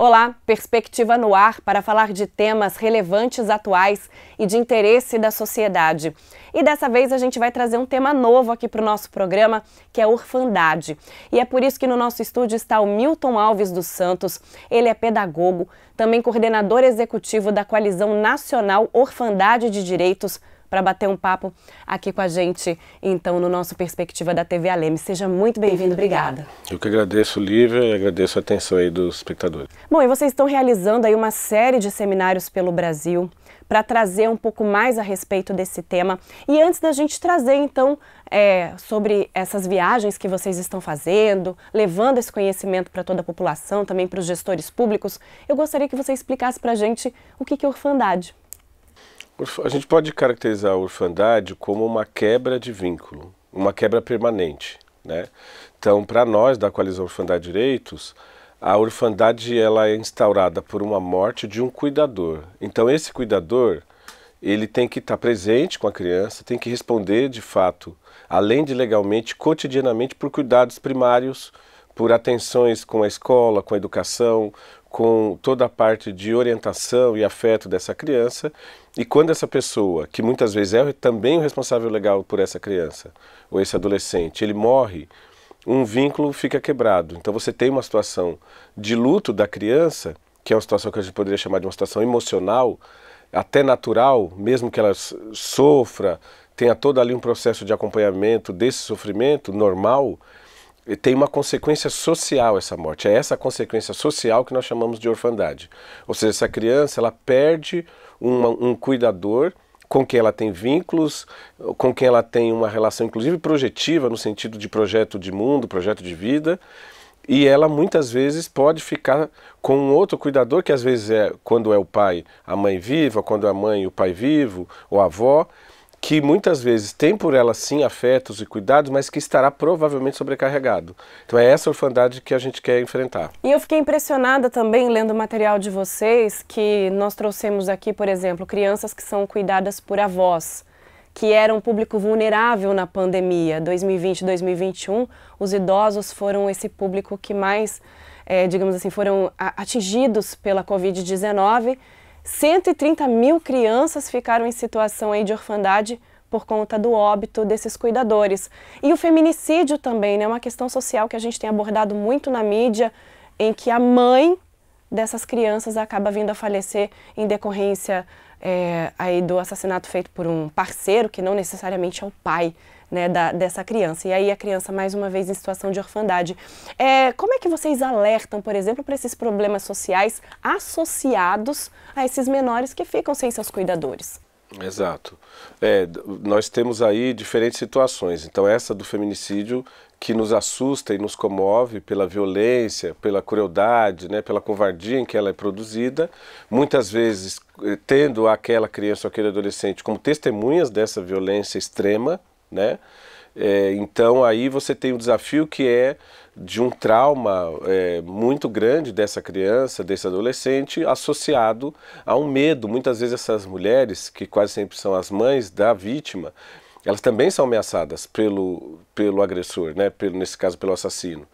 Olá, Perspectiva no Ar para falar de temas relevantes, atuais e de interesse da sociedade. E dessa vez a gente vai trazer um tema novo aqui para o nosso programa, que é a orfandade. E é por isso que no nosso estúdio está o Milton Alves dos Santos. Ele é pedagogo, também coordenador executivo da Coalizão Nacional Orfandade de Direitos para bater um papo aqui com a gente, então, no nosso Perspectiva da TV Aleme. Seja muito bem-vindo, obrigada. Eu que agradeço, Lívia, e agradeço a atenção aí dos espectadores. Bom, e vocês estão realizando aí uma série de seminários pelo Brasil para trazer um pouco mais a respeito desse tema. E antes da gente trazer, então, é, sobre essas viagens que vocês estão fazendo, levando esse conhecimento para toda a população, também para os gestores públicos, eu gostaria que você explicasse para a gente o que é orfandade. A gente pode caracterizar a orfandade como uma quebra de vínculo, uma quebra permanente. Né? Então, para nós da Coalizão Orfandade Direitos, a orfandade ela é instaurada por uma morte de um cuidador. Então, esse cuidador ele tem que estar tá presente com a criança, tem que responder de fato, além de legalmente, cotidianamente por cuidados primários, por atenções com a escola, com a educação, com toda a parte de orientação e afeto dessa criança. E quando essa pessoa, que muitas vezes é também o responsável legal por essa criança ou esse adolescente, ele morre, um vínculo fica quebrado. Então você tem uma situação de luto da criança, que é uma situação que a gente poderia chamar de uma situação emocional, até natural, mesmo que ela sofra, tenha todo ali um processo de acompanhamento desse sofrimento normal, tem uma consequência social essa morte. É essa consequência social que nós chamamos de orfandade. Ou seja, essa criança ela perde uma, um cuidador com quem ela tem vínculos, com quem ela tem uma relação, inclusive projetiva, no sentido de projeto de mundo, projeto de vida. E ela muitas vezes pode ficar com um outro cuidador, que às vezes é quando é o pai, a mãe viva, quando é a mãe, o pai vivo, ou a avó, que muitas vezes tem por ela sim afetos e cuidados, mas que estará provavelmente sobrecarregado. Então é essa orfandade que a gente quer enfrentar. E eu fiquei impressionada também lendo o material de vocês que nós trouxemos aqui, por exemplo, crianças que são cuidadas por avós, que eram um público vulnerável na pandemia 2020 2021. Os idosos foram esse público que mais, é, digamos assim, foram atingidos pela Covid-19 130 mil crianças ficaram em situação de orfandade por conta do óbito desses cuidadores. E o feminicídio também né? é né, uma questão social que a gente tem abordado muito na mídia, em que a mãe dessas crianças acaba vindo a falecer em decorrência é, aí do assassinato feito por um parceiro que não necessariamente é o pai né, da, dessa criança. E aí a criança, mais uma vez, em situação de orfandade. É, como é que vocês alertam, por exemplo, para esses problemas sociais associados a esses menores que ficam sem seus cuidadores? Exato. É, nós temos aí diferentes situações. Então, essa do feminicídio que nos assusta e nos comove pela violência, pela crueldade, né, pela covardia em que ela é produzida, muitas vezes eh, tendo aquela criança ou aquele adolescente como testemunhas dessa violência extrema, né? É, então aí você tem o desafio que é de um trauma é, muito grande dessa criança, desse adolescente, associado a um medo. Muitas vezes essas mulheres, que quase sempre são as mães da vítima, elas também são ameaçadas pelo, pelo agressor, né? pelo, nesse caso pelo assassino.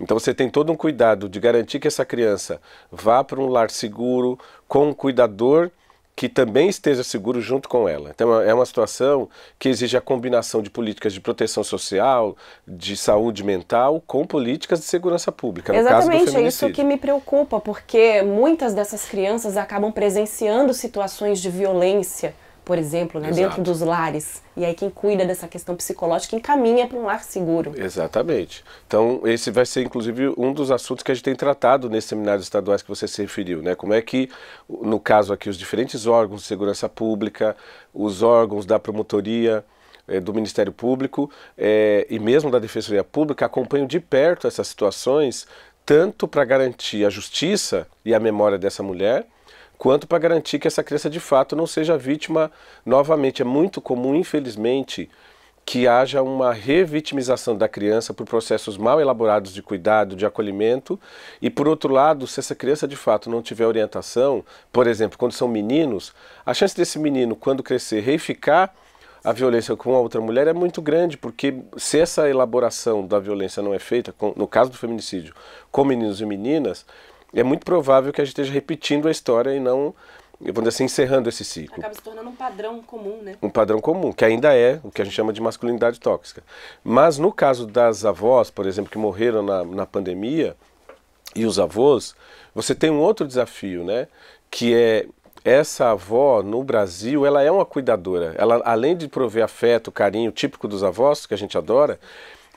Então você tem todo um cuidado de garantir que essa criança vá para um lar seguro, com um cuidador que também esteja seguro junto com ela. Então, é uma situação que exige a combinação de políticas de proteção social, de saúde mental, com políticas de segurança pública. Exatamente, é isso que me preocupa, porque muitas dessas crianças acabam presenciando situações de violência por exemplo, né, dentro dos lares. E aí quem cuida dessa questão psicológica encaminha para um lar seguro. Exatamente. Então, esse vai ser, inclusive, um dos assuntos que a gente tem tratado nesses seminários estaduais que você se referiu, né? Como é que, no caso aqui, os diferentes órgãos de segurança pública, os órgãos da promotoria, eh, do Ministério Público é, e mesmo da Defensoria Pública acompanham de perto essas situações, tanto para garantir a justiça e a memória dessa mulher, quanto para garantir que essa criança de fato não seja vítima novamente. É muito comum, infelizmente, que haja uma revitimização da criança por processos mal elaborados de cuidado, de acolhimento, e por outro lado, se essa criança de fato não tiver orientação, por exemplo, quando são meninos, a chance desse menino, quando crescer, reificar a violência com a outra mulher é muito grande, porque se essa elaboração da violência não é feita, no caso do feminicídio, com meninos e meninas, é muito provável que a gente esteja repetindo a história e não, vamos dizer assim, encerrando esse ciclo. Acaba se tornando um padrão comum, né? Um padrão comum, que ainda é o que a gente chama de masculinidade tóxica. Mas no caso das avós, por exemplo, que morreram na, na pandemia, e os avós, você tem um outro desafio, né? Que é essa avó no Brasil, ela é uma cuidadora. Ela, além de prover afeto, carinho típico dos avós, que a gente adora,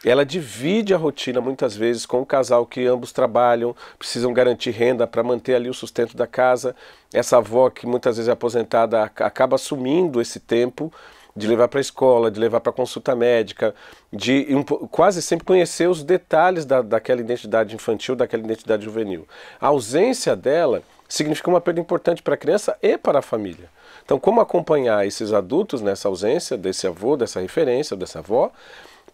ela divide a rotina muitas vezes com o casal que ambos trabalham, precisam garantir renda para manter ali o sustento da casa. Essa avó que muitas vezes é aposentada acaba assumindo esse tempo de levar para a escola, de levar para consulta médica, de um, quase sempre conhecer os detalhes da, daquela identidade infantil, daquela identidade juvenil. A ausência dela significa uma perda importante para a criança e para a família. Então, como acompanhar esses adultos nessa ausência desse avô, dessa referência, dessa avó?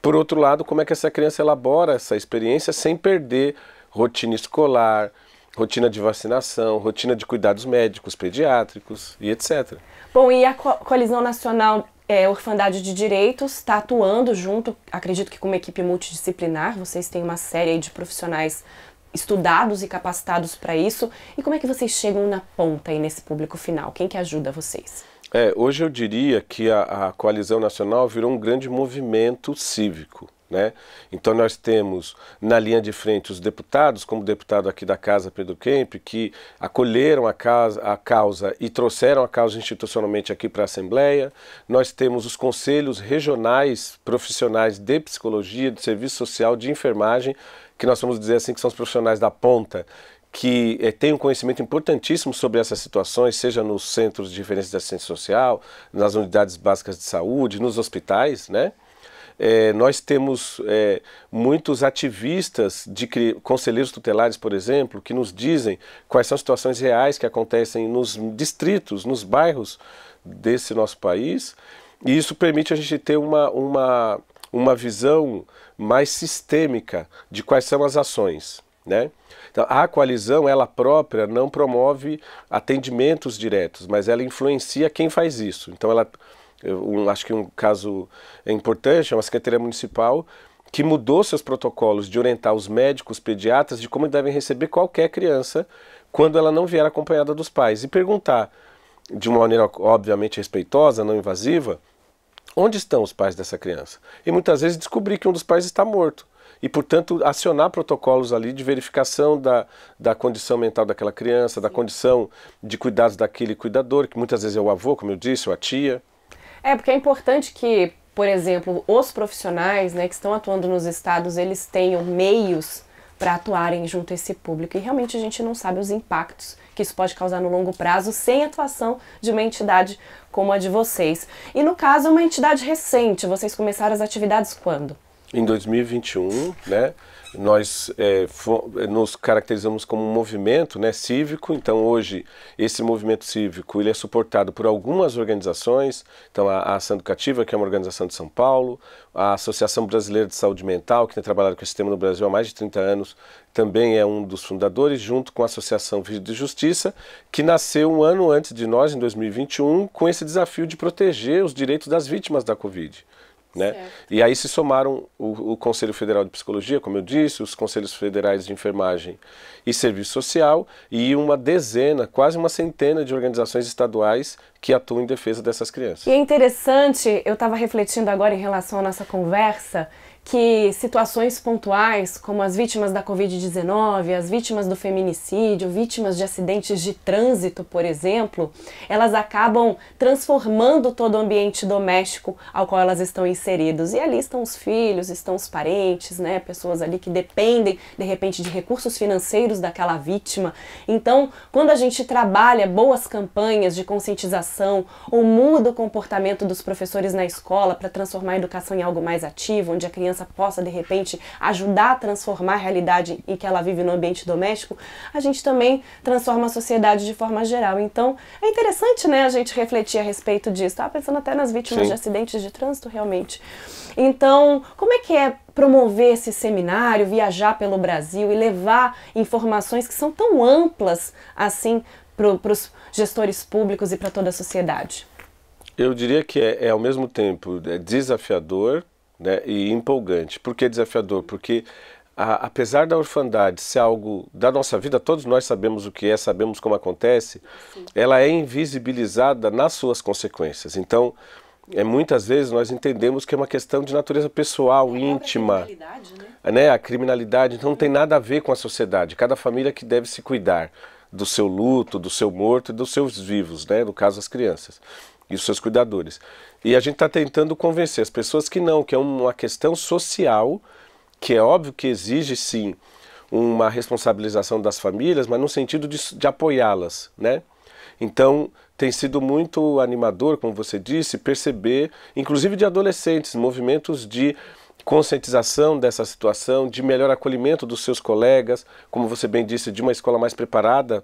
Por outro lado, como é que essa criança elabora essa experiência sem perder rotina escolar, rotina de vacinação, rotina de cuidados médicos, pediátricos e etc. Bom, e a Co Coalizão Nacional é, Orfandade de Direitos está atuando junto, acredito que com uma equipe multidisciplinar, vocês têm uma série de profissionais estudados e capacitados para isso. E como é que vocês chegam na ponta aí nesse público final? Quem que ajuda vocês? É, hoje eu diria que a, a coalizão nacional virou um grande movimento cívico. Né? Então nós temos na linha de frente os deputados, como o deputado aqui da casa Pedro Kemp, que acolheram a, casa, a causa e trouxeram a causa institucionalmente aqui para a Assembleia. Nós temos os conselhos regionais profissionais de psicologia, de serviço social, de enfermagem, que nós vamos dizer assim que são os profissionais da ponta, que eh, tem um conhecimento importantíssimo sobre essas situações, seja nos centros de referência de assistência social, nas unidades básicas de saúde, nos hospitais, né? Eh, nós temos eh, muitos ativistas de conselheiros tutelares, por exemplo, que nos dizem quais são as situações reais que acontecem nos distritos, nos bairros desse nosso país, e isso permite a gente ter uma, uma, uma visão mais sistêmica de quais são as ações. Né? Então, a coalizão, ela própria, não promove atendimentos diretos, mas ela influencia quem faz isso. Então, ela, um, acho que um caso importante é uma Secretaria Municipal que mudou seus protocolos de orientar os médicos, pediatras, de como devem receber qualquer criança quando ela não vier acompanhada dos pais. E perguntar, de uma maneira obviamente respeitosa, não invasiva, onde estão os pais dessa criança? E muitas vezes descobrir que um dos pais está morto e, portanto, acionar protocolos ali de verificação da, da condição mental daquela criança, da condição de cuidados daquele cuidador, que muitas vezes é o avô, como eu disse, ou a tia. É, porque é importante que, por exemplo, os profissionais né, que estão atuando nos estados, eles tenham meios para atuarem junto a esse público. E realmente a gente não sabe os impactos que isso pode causar no longo prazo sem atuação de uma entidade como a de vocês. E no caso, uma entidade recente. Vocês começaram as atividades quando? Em 2021, né, nós é, é, nos caracterizamos como um movimento né, cívico, então hoje esse movimento cívico ele é suportado por algumas organizações, então a, a Ação Educativa, que é uma organização de São Paulo, a Associação Brasileira de Saúde Mental, que tem trabalhado com esse tema no Brasil há mais de 30 anos, também é um dos fundadores, junto com a Associação Vídeo de Justiça, que nasceu um ano antes de nós, em 2021, com esse desafio de proteger os direitos das vítimas da Covid. Né? E aí se somaram o, o, Conselho Federal de Psicologia, como eu disse, os Conselhos Federais de Enfermagem e Serviço Social e uma dezena, quase uma centena de organizações estaduais que atuam em defesa dessas crianças. E é interessante, eu estava refletindo agora em relação à nossa conversa, que situações pontuais, como as vítimas da Covid-19, as vítimas do feminicídio, vítimas de acidentes de trânsito, por exemplo, elas acabam transformando todo o ambiente doméstico ao qual elas estão inseridas. E ali estão os filhos, estão os parentes, né? Pessoas ali que dependem, de repente, de recursos financeiros daquela vítima. Então, quando a gente trabalha boas campanhas de conscientização ou muda o comportamento dos professores na escola para transformar a educação em algo mais ativo, onde a criança criança possa, de repente, ajudar a transformar a realidade em que ela vive no ambiente doméstico, a gente também transforma a sociedade de forma geral. Então, é interessante né, a gente refletir a respeito disso. Estava pensando até nas vítimas Sim. de acidentes de trânsito, realmente. Então, como é que é promover esse seminário, viajar pelo Brasil e levar informações que são tão amplas assim para os gestores públicos e para toda a sociedade? Eu diria que é, é ao mesmo tempo é desafiador, né, e empolgante. Por que desafiador? Porque a, apesar da orfandade ser algo da nossa vida, todos nós sabemos o que é, sabemos como acontece, Sim. ela é invisibilizada nas suas consequências. Então, é, muitas vezes nós entendemos que é uma questão de natureza pessoal, é íntima. Criminalidade, né? né? A criminalidade então, não tem nada a ver com a sociedade. Cada família que deve se cuidar do seu luto, do seu morto e dos seus vivos, né? no caso as crianças e os seus cuidadores. E a gente está tentando convencer as pessoas que não, que é uma questão social, que é óbvio que exige sim uma responsabilização das famílias, mas no sentido de, de apoiá-las, né? Então, tem sido muito animador, como você disse, perceber, inclusive de adolescentes, movimentos de conscientização dessa situação, de melhor acolhimento dos seus colegas, como você bem disse, de uma escola mais preparada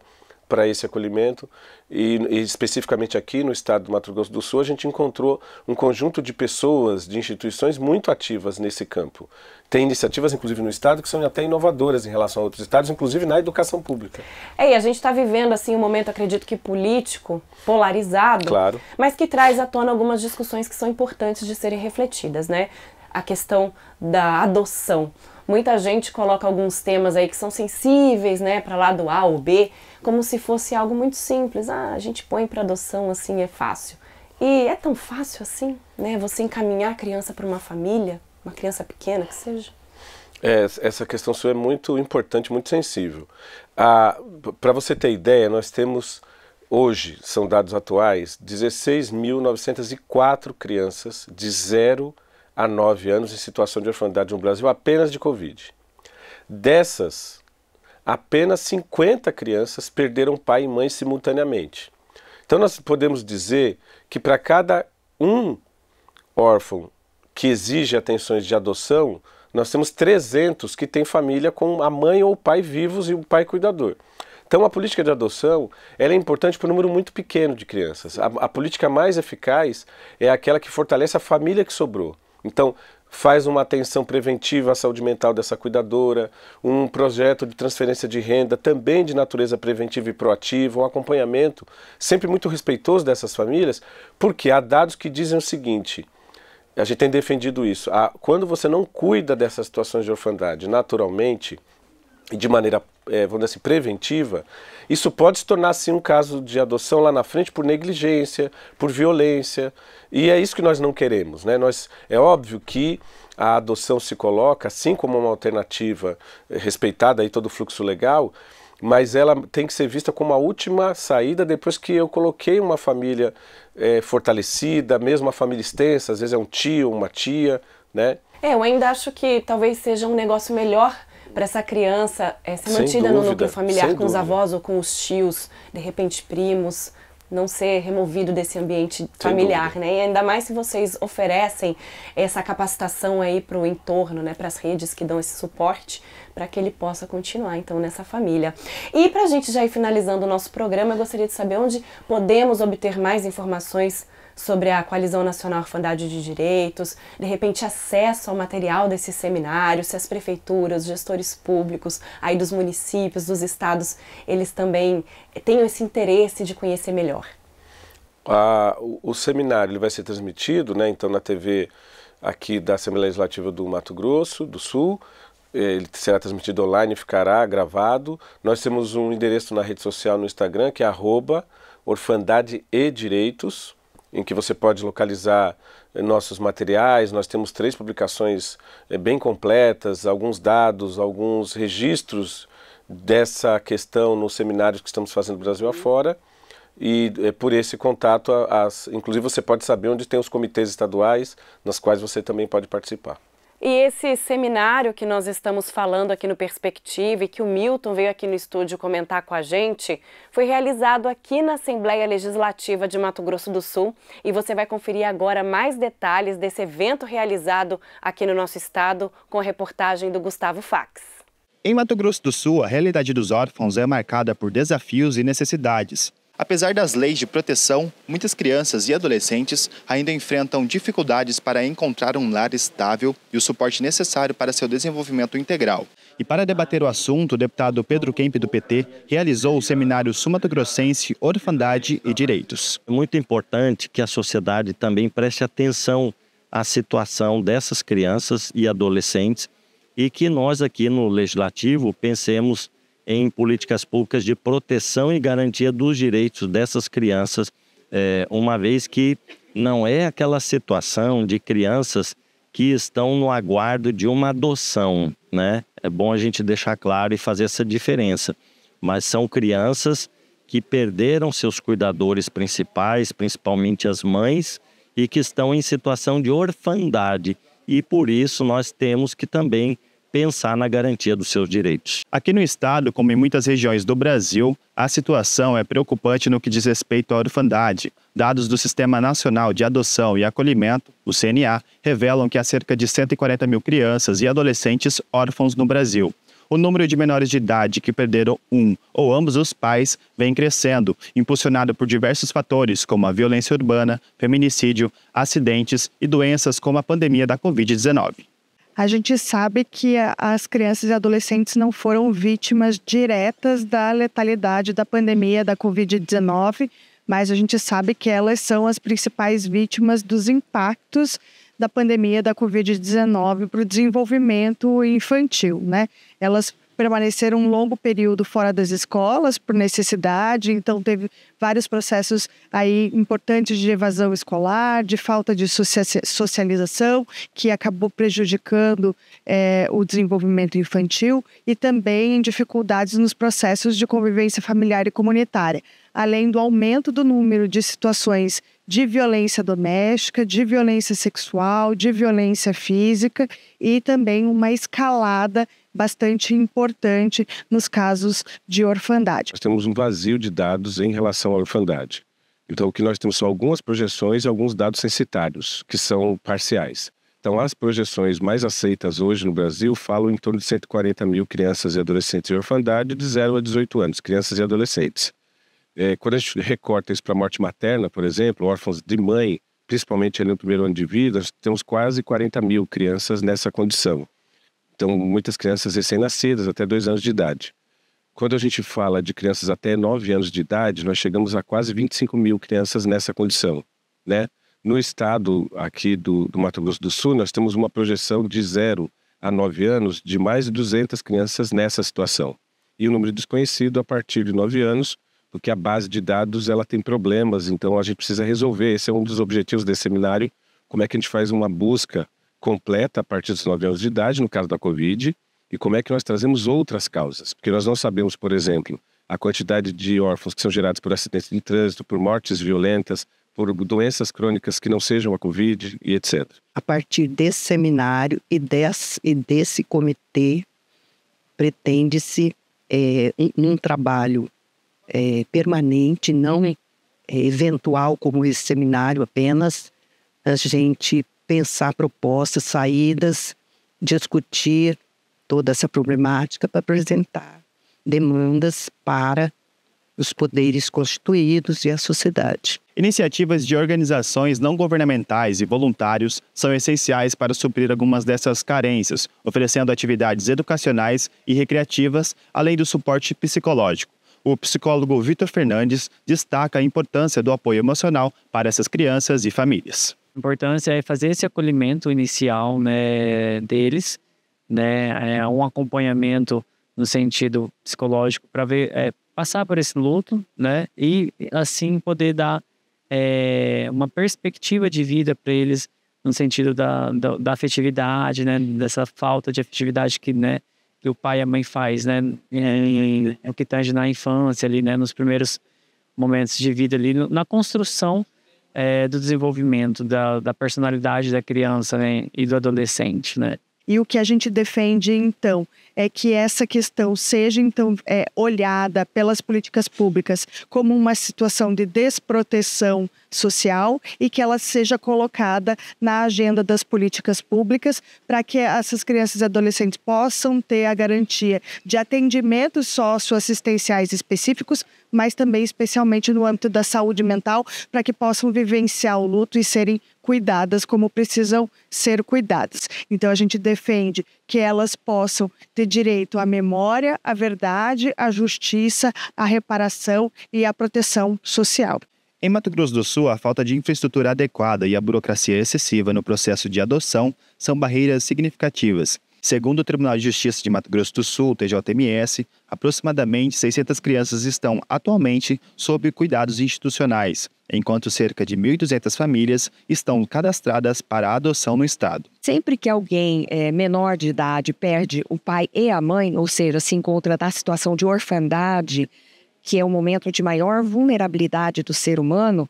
para esse acolhimento e, e, especificamente aqui no estado do Mato Grosso do Sul a gente encontrou um conjunto de pessoas, de instituições muito ativas nesse campo. Tem iniciativas inclusive no estado que são até inovadoras em relação a outros estados, inclusive na educação pública. É, e a gente está vivendo assim um momento, acredito que político, polarizado, claro. mas que traz à tona algumas discussões que são importantes de serem refletidas, né? A questão da adoção Muita gente coloca alguns temas aí que são sensíveis, né, para lado A ou B, como se fosse algo muito simples. Ah, a gente põe para adoção assim, é fácil. E é tão fácil assim, né, você encaminhar a criança para uma família, uma criança pequena que seja. É, essa questão sua é muito importante, muito sensível. Ah, para você ter ideia, nós temos hoje, são dados atuais, 16.904 crianças de 0 a nove anos em situação de orfandade no Brasil apenas de Covid. Dessas, apenas 50 crianças perderam pai e mãe simultaneamente. Então nós podemos dizer que para cada um órfão que exige atenções de adoção, nós temos 300 que têm família com a mãe ou o pai vivos e o pai cuidador. Então a política de adoção ela é importante para um número muito pequeno de crianças. A, a política mais eficaz é aquela que fortalece a família que sobrou. Então, faz uma atenção preventiva à saúde mental dessa cuidadora, um projeto de transferência de renda também de natureza preventiva e proativa, um acompanhamento sempre muito respeitoso dessas famílias, porque há dados que dizem o seguinte: a gente tem defendido isso. quando você não cuida dessas situações de orfandade naturalmente e de maneira é, vamos dizer assim, preventiva, isso pode se tornar sim um caso de adoção lá na frente por negligência, por violência, e é isso que nós não queremos, né? Nós é óbvio que a adoção se coloca assim como uma alternativa eh, respeitada aí todo o fluxo legal, mas ela tem que ser vista como a última saída depois que eu coloquei uma família é, fortalecida, mesmo uma família extensa, às vezes é um tio, uma tia, né? É, eu ainda acho que talvez seja um negócio melhor para essa criança é, ser mantida dúvida, no núcleo familiar com dúvida. os avós ou com os tios, de repente primos, não ser removido desse ambiente familiar, né? E ainda mais se vocês oferecem essa capacitação aí para o entorno, né? Para as redes que dão esse suporte para que ele possa continuar então nessa família. E para a gente já ir finalizando o nosso programa, eu gostaria de saber onde podemos obter mais informações sobre a coalizão nacional Orfandade de Direitos, de repente acesso ao material desse seminário, se as prefeituras, gestores públicos, aí dos municípios, dos estados, eles também tenham esse interesse de conhecer melhor. Ah, o, o, seminário ele vai ser transmitido, né, então na TV aqui da Assembleia Legislativa do Mato Grosso do Sul, ele será transmitido online, ficará gravado. Nós temos um endereço na rede social no Instagram que é arroba orfandade e direitos, em que você pode localizar eh, nossos materiais. Nós temos três publicações eh, bem completas, alguns dados, alguns registros dessa questão nos seminários que estamos fazendo Brasil afora. E eh, por esse contato, as, inclusive você pode saber onde tem os comitês estaduais, nas quais você também pode participar. E esse seminário que nós estamos falando aqui no Perspectiva e que o Milton veio aqui no estúdio comentar com a gente, foi realizado aqui na Assembleia Legislativa de Mato Grosso do Sul e você vai conferir agora mais detalhes desse evento realizado aqui no nosso estado com a reportagem do Gustavo Fax. Em Mato Grosso do Sul, a realidade dos órfãos é marcada por desafios e necessidades. Apesar das leis de proteção, muitas crianças e adolescentes ainda enfrentam dificuldades para encontrar um lar estável e o suporte necessário para seu desenvolvimento integral. E para debater o assunto, o deputado Pedro Kemp, do PT, realizou o seminário Sumato Grossense Orfandade e Direitos. É muito importante que a sociedade também preste atenção à situação dessas crianças e adolescentes e que nós aqui no Legislativo pensemos em políticas públicas de proteção e garantia dos direitos dessas crianças, é, uma vez que não é aquela situação de crianças que estão no aguardo de uma adoção, né? É bom a gente deixar claro e fazer essa diferença. Mas são crianças que perderam seus cuidadores principais, principalmente as mães, e que estão em situação de orfandade. E por isso nós temos que também pensar na garantia dos seus direitos. Aqui no estado, como em muitas regiões do Brasil, a situação é preocupante no que diz respeito à orfandade. Dados do Sistema Nacional de Adoção e Acolhimento, o CNA, revelam que há cerca de 140 mil crianças e adolescentes órfãos no Brasil o número de menores de idade que perderam um ou ambos os pais vem crescendo, impulsionado por diversos fatores como a violência urbana, feminicídio, acidentes e doenças como a pandemia da Covid-19. A gente sabe que as crianças e adolescentes não foram vítimas diretas da letalidade da pandemia da Covid-19, mas a gente sabe que elas são as principais vítimas dos impactos da pandemia da Covid-19 para o desenvolvimento infantil, né? Elas permaneceram um longo período fora das escolas por necessidade, então teve vários processos aí importantes de evasão escolar, de falta de socialização, que acabou prejudicando é, o desenvolvimento infantil e também dificuldades nos processos de convivência familiar e comunitária, além do aumento do número de situações de violência doméstica, de violência sexual, de violência física e também uma escalada bastante importante nos casos de orfandade. Nós temos um vazio de dados em relação à orfandade. Então, o que nós temos são algumas projeções e alguns dados censitários, que são parciais. Então, as projeções mais aceitas hoje no Brasil falam em torno de 140 mil crianças e adolescentes em orfandade de 0 a 18 anos, crianças e adolescentes. É, quando a gente recorta isso para a morte materna, por exemplo, órfãos de mãe, principalmente ali no primeiro ano de vida, nós temos quase 40 mil crianças nessa condição. Então, muitas crianças recém-nascidas, até dois anos de idade. Quando a gente fala de crianças até 9 anos de idade, nós chegamos a quase 25 mil crianças nessa condição, né? No estado aqui do, do Mato Grosso do Sul, nós temos uma projeção de zero a 9 anos de mais de 200 crianças nessa situação. E o número desconhecido a partir de 9 anos, porque a base de dados ela tem problemas, então a gente precisa resolver. Esse é um dos objetivos desse seminário, como é que a gente faz uma busca completa a partir dos 9 anos de idade, no caso da Covid, e como é que nós trazemos outras causas. Porque nós não sabemos, por exemplo, a quantidade de órfãos que são gerados por acidentes de trânsito, por mortes violentas, por doenças crônicas que não sejam a Covid e etc. A partir desse seminário e desse, e desse comitê, pretende-se é, um, um, trabalho é, permanente, não é, eventual como esse seminário apenas, a gente pensar propostas, saídas, discutir toda essa problemática para apresentar demandas para os poderes constituídos e a sociedade. Iniciativas de organizações não governamentais e voluntários são essenciais para suprir algumas dessas carências, oferecendo atividades educacionais e recreativas, além do suporte psicológico. O psicólogo Vitor Fernandes destaca a importância do apoio emocional para essas crianças e famílias importância é fazer esse acolhimento inicial né, deles, né, é um acompanhamento no sentido psicológico para ver é, passar por esse luto, né, e assim poder dar é, uma perspectiva de vida para eles no sentido da, da, da, afetividade, né, dessa falta de afetividade que, né, que o pai e a mãe faz, né, o que tange na infância ali, né, nos primeiros momentos de vida ali, na construção é, do desenvolvimento da, da personalidade da criança né, e do adolescente, né? E o que a gente defende, então, é que essa questão seja, então, é, olhada pelas políticas públicas como uma situação de desproteção social e que ela seja colocada na agenda das políticas públicas para que essas crianças e adolescentes possam ter a garantia de atendimentos socioassistenciais específicos mas também especialmente no âmbito da saúde mental, para que possam vivenciar o luto e serem cuidadas como precisam ser cuidadas. Então a gente defende que elas possam ter direito à memória, à verdade, à justiça, à reparação e à proteção social. Em Mato Grosso do Sul, a falta de infraestrutura adequada e a burocracia excessiva no processo de adoção são barreiras significativas. Segundo o Tribunal de Justiça de Mato Grosso do Sul, TJMS, aproximadamente 600 crianças estão atualmente sob cuidados institucionais, enquanto cerca de 1.200 famílias estão cadastradas para adoção no Estado. Sempre que alguém é, menor de idade perde o pai e a mãe, ou seja, se encontra na situação de orfandade, que é o momento de maior vulnerabilidade do ser humano,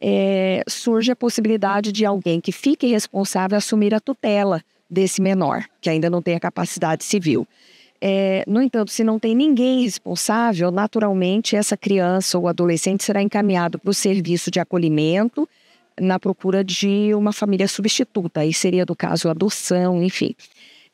é, surge a possibilidade de alguém que fique responsável assumir a tutela desse menor, que ainda não tem a capacidade civil. É, no entanto, se não tem ninguém responsável, naturalmente essa criança ou adolescente será encaminhado para o serviço de acolhimento na procura de uma família substituta. Aí seria, do caso, adoção, enfim.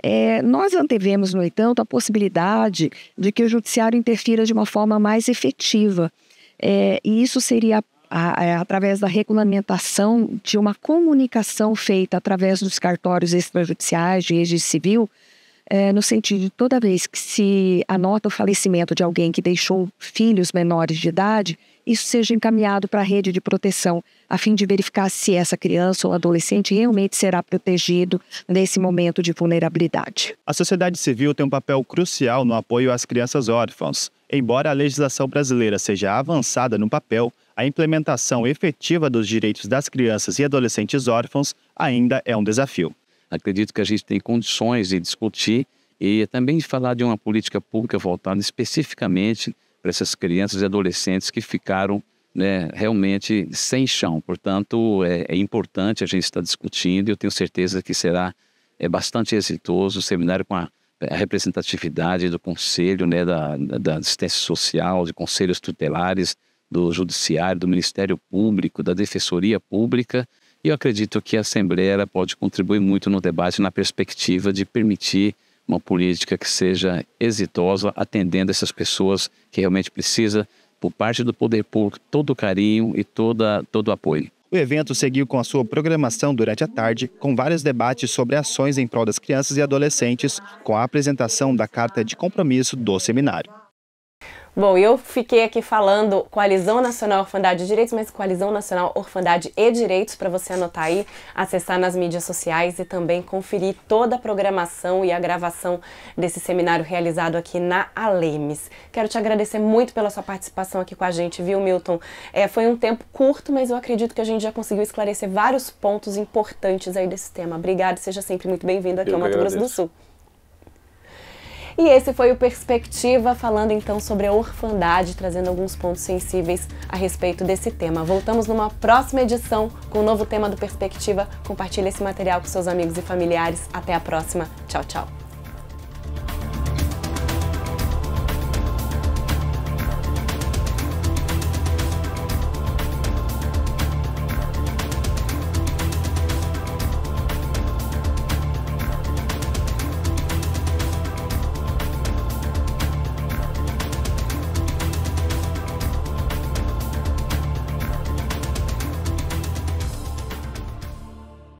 É, nós antevemos, no entanto, a possibilidade de que o judiciário interfira de uma forma mais efetiva. É, e isso seria a, a, através da regulamentação de uma comunicação feita através dos cartórios extrajudiciais de registro civil, é, no sentido de toda vez que se anota o falecimento de alguém que deixou filhos menores de idade, isso seja encaminhado para a rede de proteção, a fim de verificar se essa criança ou adolescente realmente será protegido nesse momento de vulnerabilidade. A sociedade civil tem um papel crucial no apoio às crianças órfãs. Embora a legislação brasileira seja avançada no papel, a implementação efetiva dos direitos das crianças e adolescentes órfãos ainda é um desafio. Acredito que a gente tem condições de discutir e também de falar de uma política pública voltada especificamente para essas crianças e adolescentes que ficaram né, realmente sem chão. Portanto, é, é importante a gente estar discutindo e eu tenho certeza que será é, bastante exitoso o seminário com a, a representatividade do Conselho né, da, da Assistência Social, de Conselhos Tutelares, do Judiciário, do Ministério Público, da Defensoria Pública. E eu acredito que a Assembleia pode contribuir muito no debate na perspectiva de permitir uma política que seja exitosa, atendendo essas pessoas que realmente precisa, por parte do poder público, todo o carinho e toda, todo o apoio. O evento seguiu com a sua programação durante a tarde, com vários debates sobre ações em prol das crianças e adolescentes, com a apresentação da carta de compromisso do seminário. Bom, eu fiquei aqui falando Coalizão Nacional Orfandade e Direitos, mas Coalizão Nacional Orfandade e Direitos para você anotar aí, acessar nas mídias sociais e também conferir toda a programação e a gravação desse seminário realizado aqui na Alemes. Quero te agradecer muito pela sua participação aqui com a gente, viu, Milton? É, foi um tempo curto, mas eu acredito que a gente já conseguiu esclarecer vários pontos importantes aí desse tema. Obrigado, seja sempre muito bem-vindo aqui eu ao Mato Grosso do Sul. E esse foi o Perspectiva, falando então sobre a orfandade, trazendo alguns pontos sensíveis a respeito desse tema. Voltamos numa próxima edição com um novo tema do Perspectiva. Compartilhe esse material com seus amigos e familiares. Até a próxima. Tchau, tchau.